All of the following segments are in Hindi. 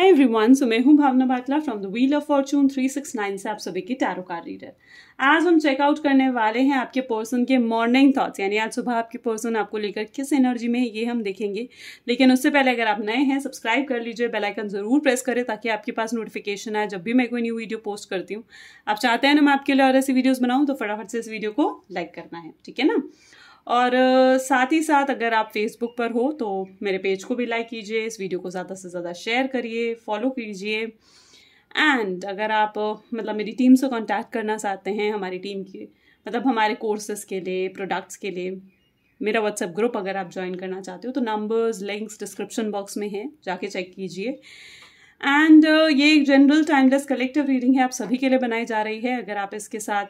हाय एवरीवन सो मैं हूं Bhavna Batla from the wheel of fortune 369 से आप सभी की टैरो कार रीडर आज हम चेकआउट करने वाले हैं आपके पर्सन के मॉर्निंग थॉट्स यानी आज सुबह आपके पर्सन आपको लेकर किस एनर्जी में ये हम देखेंगे लेकिन उससे पहले अगर आप नए हैं सब्सक्राइब कर लीजिए बेल आइकन ज़रूर प्रेस करें ताकि आपके पास नोटिफिकेशन आए जब भी मैं कोई न्यू वीडियो पोस्ट करती हूँ आप चाहते हैं ना मैं आपके लिए और ऐसी वीडियोज़ बनाऊँ तो फटाफट से इस वीडियो को लाइक करना है ठीक है ना और साथ ही साथ अगर आप फेसबुक पर हो तो मेरे पेज को भी लाइक कीजिए इस वीडियो को ज़्यादा से ज़्यादा शेयर करिए फॉलो कीजिए एंड अगर आप मतलब मेरी टीम से कांटेक्ट करना चाहते हैं हमारी टीम के मतलब हमारे कोर्सेज के लिए प्रोडक्ट्स के लिए मेरा व्हाट्सएप ग्रुप अगर आप ज्वाइन करना चाहते हो तो नंबर्स लिंक्स डिस्क्रिप्शन बॉक्स में है जाके चेक कीजिए एंड ये एक जनरल टाइमलेस कलेक्टिव रीडिंग है आप सभी के लिए बनाई जा रही है अगर आप इसके साथ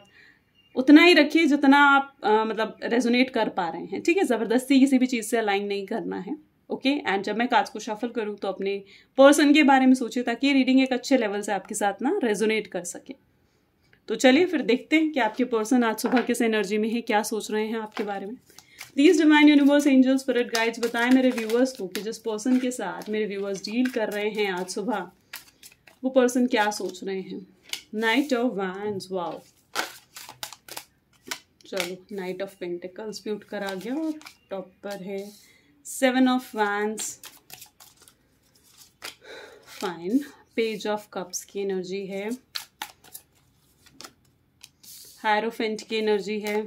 उतना ही रखिए जितना आप आ, मतलब रेजोनेट कर पा रहे हैं ठीक है ज़बरदस्ती किसी भी चीज़ से अलाइन नहीं करना है ओके एंड जब मैं काज को शफल करूँ तो अपने पर्सन के बारे में सोचिए ताकि ये रीडिंग एक अच्छे लेवल से आपके साथ ना रेजोनेट कर सके तो चलिए फिर देखते हैं कि आपके पर्सन आज सुबह किस एनर्जी में है क्या सोच रहे हैं आपके बारे में please divine universe angels for guides बताएं मेरे व्यूअर्स को कि जिस पर्सन के साथ मेरे व्यूअर्स डील कर रहे हैं आज सुबह वो पर्सन क्या सोच रहे हैं नाइट ऑफ वैंड वाओ चलो नाइट ऑफ पेंटिकल्स भी उठकर आ गया और टॉप पर है seven of wands fine page of cups की एनर्जी है हैरोफेंट की एनर्जी है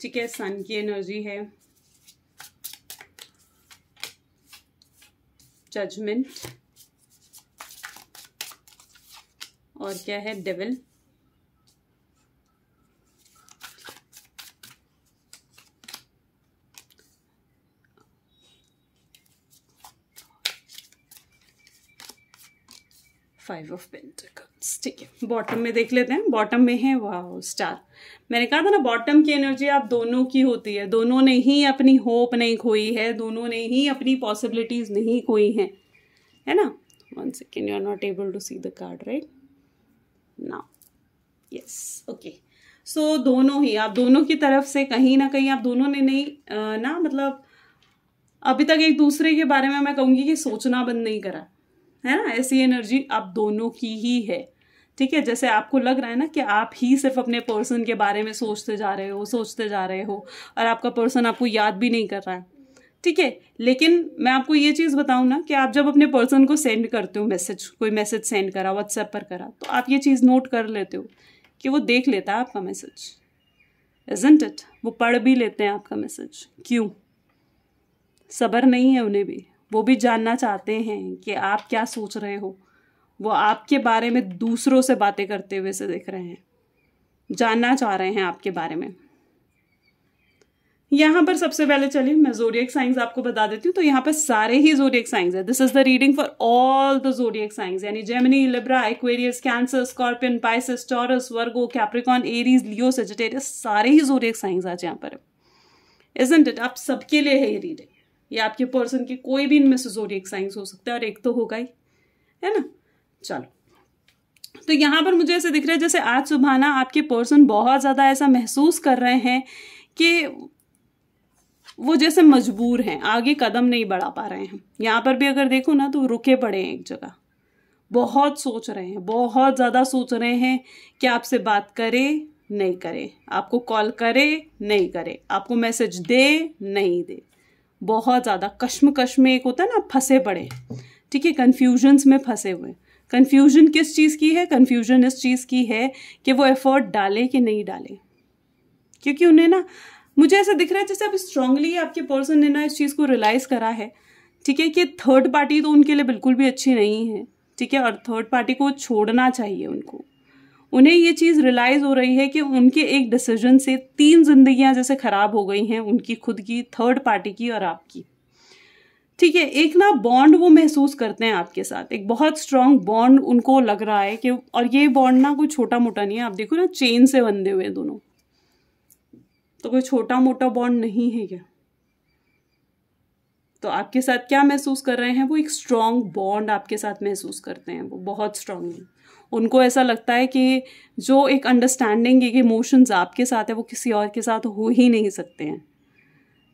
ठीक है सन की एनर्जी है जजमेंट और क्या है डेविल फाइव ऑफ पेंटिकल्स ठीक है बॉटम में देख लेते हैं बॉटम में है वाह स्टार मैंने कहा था ना बॉटम की एनर्जी आप दोनों की होती है दोनों ने ही अपनी होप नहीं खोई है दोनों ने ही अपनी पॉसिबिलिटीज़ नहीं खोई हैं है ना one second you are not able to see the card right ना यस ओके सो दोनों ही आप दोनों की तरफ से कहीं ना कहीं आप दोनों ने नहीं आ, ना मतलब अभी तक एक दूसरे के बारे में मैं कहूँगी कि सोचना बंद नहीं करा है ना ऐसी एनर्जी आप दोनों की ही है ठीक है जैसे आपको लग रहा है ना कि आप ही सिर्फ अपने पर्सन के बारे में सोचते जा रहे हो सोचते जा रहे हो और आपका पर्सन आपको याद भी नहीं कर रहा है ठीक है लेकिन मैं आपको ये चीज़ बताऊँ ना कि आप जब अपने पर्सन को सेंड करते हो मैसेज कोई मैसेज सेंड करा व्हाट्सएप पर करा तो आप ये चीज़ नोट कर लेते हो कि वो देख लेता है आपका मैसेज इजेंट इट वो पढ़ भी लेते हैं आपका मैसेज क्यों सबर नहीं है उन्हें भी वो भी जानना चाहते हैं कि आप क्या सोच रहे हो वो आपके बारे में दूसरों से बातें करते हुए से देख रहे हैं जानना चाह रहे हैं आपके बारे में यहाँ पर सबसे पहले चलिए मैं जोरियक साइंस आपको बता देती हूँ तो यहाँ पर सारे ही जोरियक साइंस है this is the reading for all the zodiac signs यानी Gemini Libra Aquarius Cancer Scorpion Pisces Taurus Virgo Capricorn Aries Leo Sagittarius सारे ही जोरियक साइंस आज यहाँ पर इज इट आप सबके लिए है ये रीडिंग ये आपके पर्सन के कोई भी इनमें से एक साइंस हो सकता है और एक तो होगा ही है ना चलो तो यहाँ पर मुझे ऐसे दिख रहा है जैसे आज सुबह ना आपके पर्सन बहुत ज़्यादा ऐसा महसूस कर रहे हैं कि वो जैसे मजबूर हैं आगे कदम नहीं बढ़ा पा रहे हैं यहाँ पर भी अगर देखो ना तो रुके पड़े हैं एक जगह बहुत सोच रहे हैं बहुत ज़्यादा सोच रहे हैं कि आपसे बात करें नहीं करे आपको कॉल करे नहीं करे आपको मैसेज दे नहीं दे बहुत ज़्यादा कश्मकश में एक होता है ना फंसे पड़े ठीक है कन्फ्यूजन्स में फंसे हुए कन्फ्यूजन किस चीज़ की है कन्फ्यूजन इस चीज़ की है कि वो एफर्ट डाले कि नहीं डाले क्योंकि उन्हें ना मुझे ऐसा दिख रहा है जैसे अब स्ट्रांगली आपके पर्सन ने ना इस चीज़ को रियलाइज़ करा है ठीक है कि थर्ड पार्टी तो उनके लिए बिल्कुल भी अच्छी नहीं है ठीक है और थर्ड पार्टी को छोड़ना चाहिए उनको उन्हें ये चीज़ रियलाइज़ हो रही है कि उनके एक डिसीजन से तीन जिंदगियां जैसे ख़राब हो गई हैं उनकी खुद की थर्ड पार्टी की और आपकी ठीक है एक ना बॉन्ड वो महसूस करते हैं आपके साथ एक बहुत स्ट्रांग बॉन्ड उनको लग रहा है कि और ये बॉन्ड ना कोई छोटा मोटा नहीं है आप देखो ना चेन से बंधे हुए हैं दोनों तो कोई छोटा मोटा बॉन्ड नहीं है क्या तो आपके साथ क्या महसूस कर रहे हैं वो एक स्ट्रॉन्ग बॉन्ड आपके साथ महसूस करते हैं वो बहुत स्ट्रांगली उनको ऐसा लगता है कि जो एक अंडरस्टैंडिंग एक इमोशंस आपके साथ है वो किसी और के साथ हो ही नहीं सकते हैं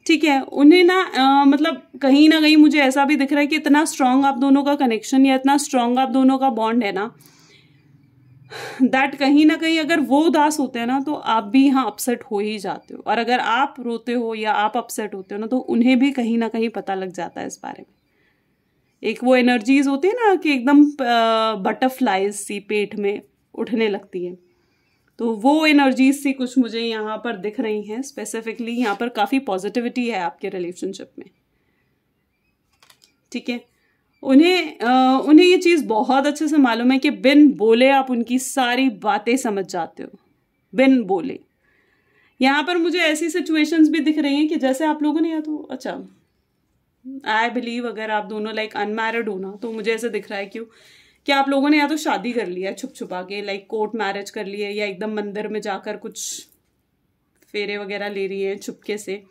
ठीक है उन्हें ना आ, मतलब कहीं ना कहीं मुझे ऐसा भी दिख रहा है कि इतना स्ट्रांग आप दोनों का कनेक्शन या इतना स्ट्रांग आप दोनों का बॉन्ड है ना दैट कहीं ना कहीं अगर वो उदास होते हैं ना तो आप भी यहाँ अपसेट हो ही जाते हो और अगर आप रोते हो या आप अपसेट होते हो ना तो उन्हें भी कहीं ना कहीं पता लग जाता है इस बारे में एक वो एनर्जीज होती है ना कि एकदम बटरफ्लाइज सी पेट में उठने लगती है तो वो एनर्जीज सी कुछ मुझे यहाँ पर दिख रही हैं स्पेसिफिकली यहाँ पर काफ़ी पॉजिटिविटी है आपके रिलेशनशिप में ठीक है उन्हें आ, उन्हें ये चीज़ बहुत अच्छे से मालूम है कि बिन बोले आप उनकी सारी बातें समझ जाते हो बिन बोले यहाँ पर मुझे ऐसी सिचुएशंस भी दिख रही हैं कि जैसे आप लोगों ने या तो अच्छा आई बिलीव अगर आप दोनों लाइक अनमैरिड हो ना तो मुझे ऐसे दिख रहा है क्यों कि आप लोगों ने या तो शादी कर लिया छुप छुपा के लाइक कोर्ट मैरिज कर लिया या एकदम मंदिर में जाकर कुछ फेरे वगैरह ले रही हैं छुपके से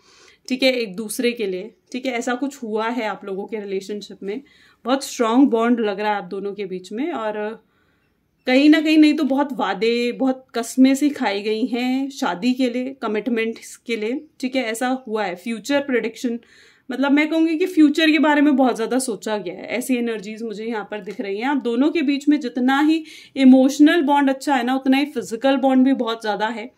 ठीक है एक दूसरे के लिए ठीक है ऐसा कुछ हुआ है आप लोगों के रिलेशनशिप में बहुत स्ट्रांग बॉन्ड लग रहा है आप दोनों के बीच में और कहीं ना कहीं नहीं तो बहुत वादे बहुत कस्में सी खाई गई हैं शादी के लिए कमिटमेंट्स के लिए ठीक है ऐसा हुआ है फ्यूचर प्रोडिक्शन मतलब मैं कहूँगी कि फ्यूचर के बारे में बहुत ज़्यादा सोचा गया है ऐसी एनर्जीज मुझे यहाँ पर दिख रही हैं आप दोनों के बीच में जितना ही इमोशनल बॉन्ड अच्छा है ना उतना ही फिजिकल बॉन्ड भी बहुत ज़्यादा है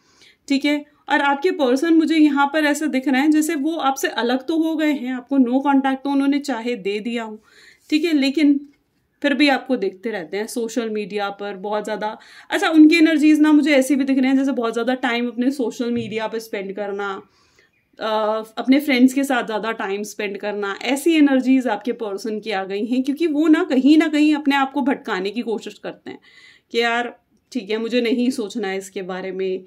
ठीक है और आपके पर्सन मुझे यहाँ पर ऐसे दिख रहे हैं जैसे वो आपसे अलग तो हो गए हैं आपको नो कॉन्टैक्ट तो उन्होंने चाहे दे दिया हूँ ठीक है लेकिन फिर भी आपको देखते रहते हैं सोशल मीडिया पर बहुत ज़्यादा अच्छा उनकी एनर्जीज ना मुझे ऐसे भी दिख रहे हैं जैसे बहुत ज़्यादा टाइम अपने सोशल मीडिया पर स्पेंड करना अपने फ्रेंड्स के साथ ज़्यादा टाइम स्पेंड करना ऐसी एनर्जीज आपके पर्सन की आ गई हैं क्योंकि वो ना कहीं ना कहीं अपने आप को भटकाने की कोशिश करते हैं कि यार ठीक है मुझे नहीं सोचना है इसके बारे में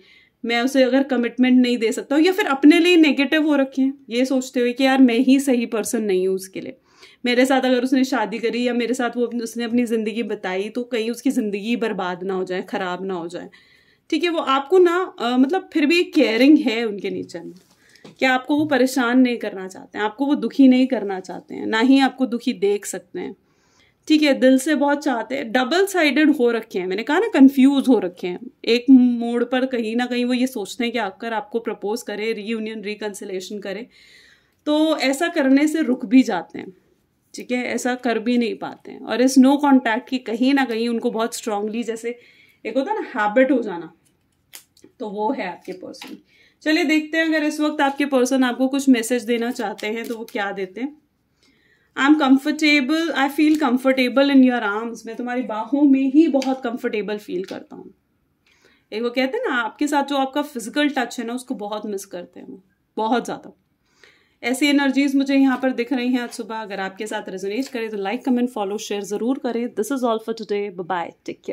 मैं उसे अगर कमिटमेंट नहीं दे सकता हूँ या फिर अपने लिए नेगेटिव हो रखें ये सोचते हुए कि यार मैं ही सही पर्सन नहीं हूँ उसके लिए मेरे साथ अगर उसने शादी करी या मेरे साथ वो उसने अपनी ज़िंदगी बताई तो कहीं उसकी ज़िंदगी बर्बाद ना हो जाए ख़राब ना हो जाए ठीक है वो आपको ना आ, मतलब फिर भी एक केयरिंग है उनके नीचे में क्या आपको वो परेशान नहीं करना चाहते हैं आपको वो दुखी नहीं करना चाहते हैं ना ही आपको दुखी देख सकते हैं ठीक है दिल से बहुत चाहते हैं डबल साइडेड हो रखे हैं मैंने कहा ना कंफ्यूज हो रखे हैं एक मोड़ पर कहीं ना कहीं वो ये सोचते हैं कि आकर आपको प्रपोज करे रीयूनियन रिकन्सिलेशन करें तो ऐसा करने से रुक भी जाते हैं ठीक है ऐसा कर भी नहीं पाते हैं और इस नो कॉन्टैक्ट की कहीं ना कहीं उनको बहुत स्ट्रांगली जैसे एक होता है ना हैबिट हो जाना तो वो है आपके पर्सन चलिए देखते हैं अगर इस वक्त आपके पर्सन आपको कुछ मैसेज देना चाहते हैं तो वो क्या देते हैं I am comfortable I feel comfortable in your arms मैं तुम्हारी बाहों में ही बहुत कम्फर्टेबल फील करता हूँ एक वो कहते हैं ना आपके साथ जो आपका फिजिकल टच है ना उसको बहुत मिस करते हैं बहुत ज़्यादा ऐसी एनर्जीज मुझे यहाँ पर दिख रही हैं आज सुबह अगर आपके साथ रेजोनेट करें तो लाइक कमेंट फॉलो शेयर ज़रूर करें this is all for today bye take care